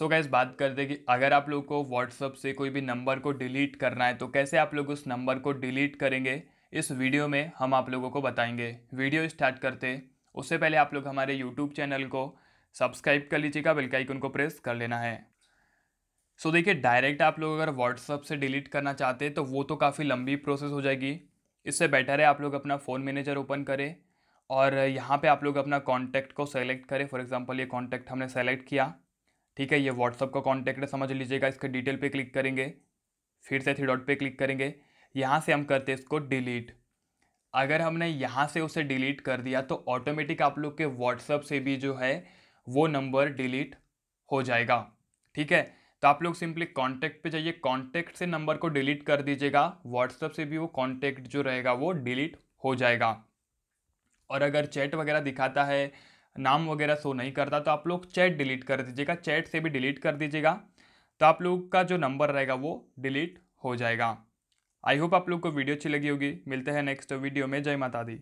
सो so gas बात करते कि अगर आप लोग को व्हाट्सअप से कोई भी नंबर को डिलीट करना है तो कैसे आप लोग उस नंबर को डिलीट करेंगे इस वीडियो में हम आप लोगों को बताएंगे वीडियो स्टार्ट करते उससे पहले आप लोग हमारे यूट्यूब चैनल को सब्सक्राइब कर लीजिएगा बेल आइकन को प्रेस कर लेना है सो so देखिए डायरेक्ट आप लोग अगर व्हाट्सअप से डिलीट करना चाहते तो वो तो काफ़ी लंबी प्रोसेस हो जाएगी इससे बेटर है आप लोग अपना फ़ोन मैनेजर ओपन करें और यहाँ पे आप लोग अपना कॉन्टैक्ट को सेलेक्ट करें फॉर एग्जांपल ये कॉन्टैक्ट हमने सेलेक्ट किया ठीक है ये व्हाट्सअप का कॉन्टैक्ट समझ लीजिएगा इसके डिटेल पे क्लिक करेंगे फिर से थ्री डॉट पे क्लिक करेंगे यहाँ से हम करते हैं इसको डिलीट अगर हमने यहाँ से उसे डिलीट कर दिया तो ऑटोमेटिक आप लोग के व्हाट्सअप से भी जो है वो नंबर डिलीट हो जाएगा ठीक है तो आप लोग सिंपली कॉन्टैक्ट पे जाइए कॉन्टैक्ट से नंबर को डिलीट कर दीजिएगा व्हाट्सअप से भी वो कॉन्टैक्ट जो रहेगा वो डिलीट हो जाएगा और अगर चैट वगैरह दिखाता है नाम वगैरह शो नहीं करता तो आप लोग चैट डिलीट कर दीजिएगा चैट से भी डिलीट कर दीजिएगा तो आप लोग का जो नंबर रहेगा वो डिलीट हो जाएगा आई होप आप लोग को वीडियो अच्छी लगी होगी मिलते हैं नेक्स्ट वीडियो में जय माता दी